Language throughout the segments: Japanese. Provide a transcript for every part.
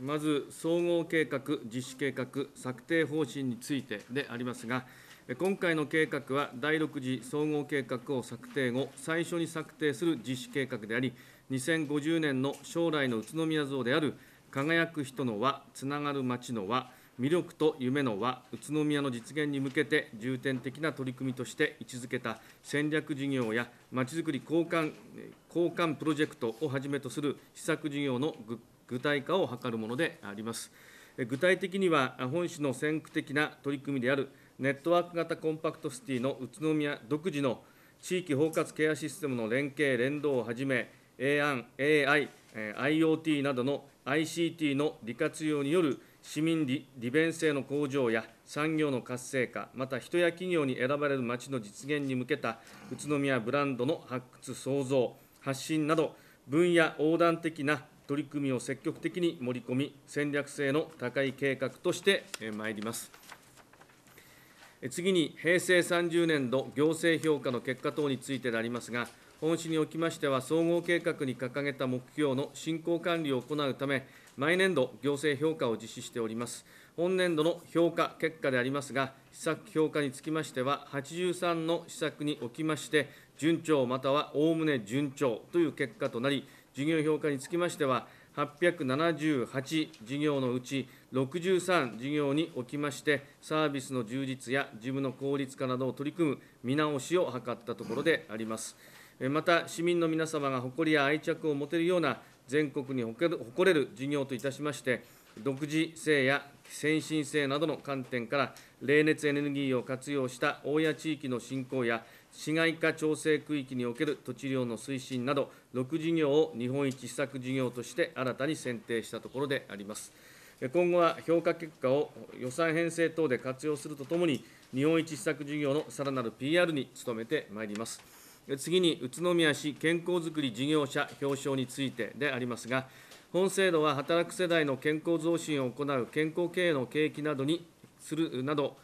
まず総合計画、実施計画、策定方針についてでありますが、今回の計画は第6次総合計画を策定後、最初に策定する実施計画であり、2050年の将来の宇都宮像である、輝く人の輪、つながる街の輪、魅力と夢の輪、宇都宮の実現に向けて重点的な取り組みとして位置づけた戦略事業やまちづくり交換交換プロジェクトをはじめとする施策事業の具具体化を図るものであります。具体的には、本市の先駆的な取り組みであるネットワーク型コンパクトシティの宇都宮独自の地域包括ケアシステムの連携、連動をはじめ、AI、AI、IoT などの ICT の利活用による市民利便性の向上や産業の活性化、また人や企業に選ばれる街の実現に向けた宇都宮ブランドの発掘、創造、発信など、分野横断的な取り組みを積極的に盛り込み、戦略性の高い計画としてまいります。次に、平成30年度行政評価の結果等についてでありますが、本市におきましては、総合計画に掲げた目標の振興管理を行うため、毎年度、行政評価を実施しております。本年度の評価結果でありますが、施策評価につきましては、83の施策におきまして、順調またはおおむね順調という結果となり、事業評価につきましては、878事業のうち63事業におきまして、サービスの充実や事務の効率化などを取り組む見直しを図ったところであります。また、市民の皆様が誇りや愛着を持てるような全国に誇れる事業といたしまして、独自性や先進性などの観点から、冷熱エネルギーを活用した大谷地域の振興や、市街化調整区域における土地利用の推進など、6事業を日本一施策事業として新たに選定したところであります。今後は評価結果を予算編成等で活用するとともに、日本一施策事業のさらなる PR に努めてまいります。次に、宇都宮市健康づくり事業者表彰についてでありますが、本制度は働く世代の健康増進を行う健康経営の契機などにするなど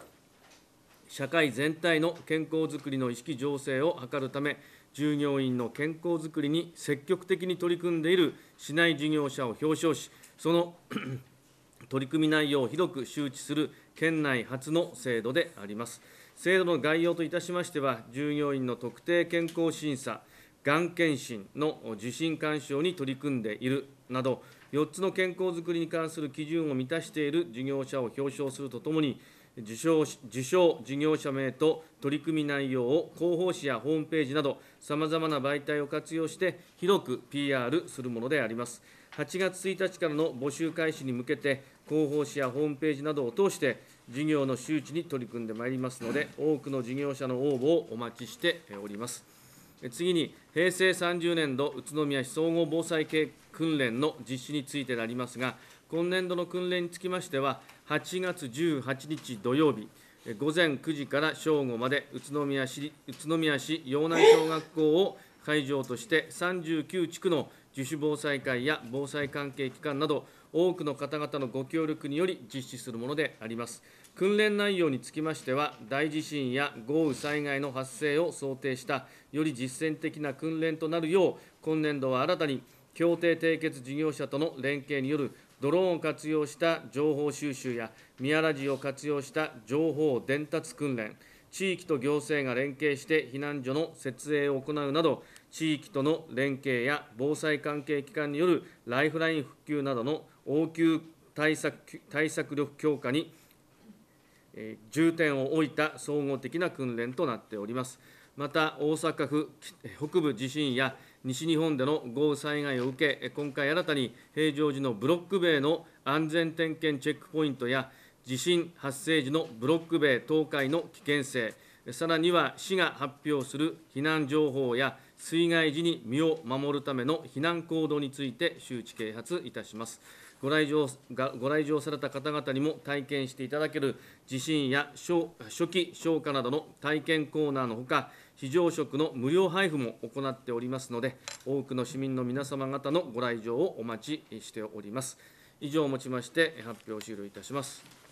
社会全体の健康づくりの意識醸成を図るため、従業員の健康づくりに積極的に取り組んでいる市内事業者を表彰し、その 取り組み内容を広く周知する県内初の制度であります。制度の概要といたしましては、従業員の特定健康審査、がん検診の受診勧奨に取り組んでいるなど、4つの健康づくりに関する基準を満たしている事業者を表彰するとともに、受賞受賞事業者名と取り組み内容を広報誌やホームページなど、さまざまな媒体を活用して、広く PR するものであります。8月1日からの募集開始に向けて、広報誌やホームページなどを通して、事業の周知に取り組んでまいりますので、多くの事業者の応募をお待ちしております。次に、平成30年度宇都宮市総合防災系訓練の実施についてでありますが、今年度の訓練につきましては、8月18日土曜日、午前9時から正午まで宇都宮市宇都宮市陽南小学校を会場として39地区の自主防災会や防災関係機関など多くの方々のご協力により実施するものであります訓練内容につきましては大地震や豪雨災害の発生を想定したより実践的な訓練となるよう今年度は新たに協定締結事業者との連携によるドローンを活用した情報収集や、宮ラジを活用した情報伝達訓練、地域と行政が連携して避難所の設営を行うなど、地域との連携や防災関係機関によるライフライン復旧などの応急対策対策力強化に、えー、重点を置いた総合的な訓練となっております。また大阪府北部地震や西日本での豪雨災害を受け、今回新たに平常時のブロック塀の安全点検チェックポイントや、地震発生時のブロック塀倒壊の危険性、さらには市が発表する避難情報や、水害時に身を守るための避難行動について周知啓発いたします。ご来場がご来場された方々にも体験していただける地震や初期消火などの体験コーナーのほか、非常食の無料配布も行っておりますので、多くの市民の皆様方のご来場をお待ちしております。以上をもちまして発表を終了いたします。